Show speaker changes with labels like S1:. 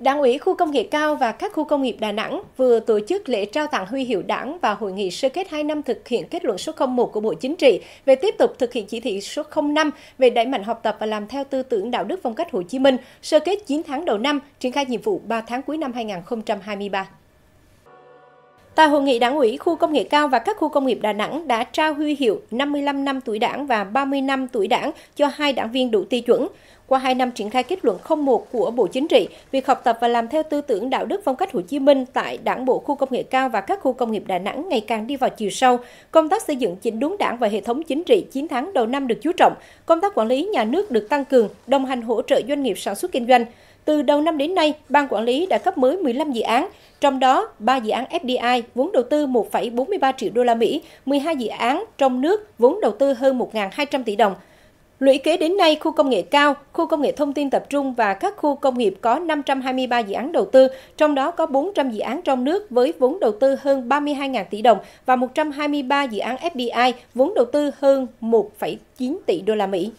S1: Đảng ủy khu công nghiệp cao và các khu công nghiệp Đà Nẵng vừa tổ chức lễ trao tặng huy hiệu đảng và hội nghị sơ kết 2 năm thực hiện kết luận số 01 của Bộ Chính trị về tiếp tục thực hiện chỉ thị số 05 về đẩy mạnh học tập và làm theo tư tưởng đạo đức phong cách Hồ Chí Minh, sơ kết 9 tháng đầu năm, triển khai nhiệm vụ 3 tháng cuối năm 2023. Tại hội nghị đảng ủy khu công nghệ cao và các khu công nghiệp Đà Nẵng đã trao huy hiệu 55 năm tuổi đảng và 30 năm tuổi đảng cho hai đảng viên đủ tiêu chuẩn. Qua 2 năm triển khai kết luận 01 của Bộ Chính trị, việc học tập và làm theo tư tưởng đạo đức phong cách Hồ Chí Minh tại Đảng bộ khu công nghệ cao và các khu công nghiệp Đà Nẵng ngày càng đi vào chiều sâu. Công tác xây dựng chỉnh đốn đảng và hệ thống chính trị chiến tháng đầu năm được chú trọng, công tác quản lý nhà nước được tăng cường, đồng hành hỗ trợ doanh nghiệp sản xuất kinh doanh. Từ đầu năm đến nay, Ban Quản lý đã cấp mới 15 dự án, trong đó 3 dự án FDI vốn đầu tư 1,43 triệu đô la Mỹ, 12 dự án trong nước vốn đầu tư hơn 1.200 tỷ đồng. Lũy kế đến nay, khu công nghệ cao, khu công nghệ thông tin tập trung và các khu công nghiệp có 523 dự án đầu tư, trong đó có 400 dự án trong nước với vốn đầu tư hơn 32.000 tỷ đồng và 123 dự án FDI vốn đầu tư hơn 1,9 tỷ đô la Mỹ.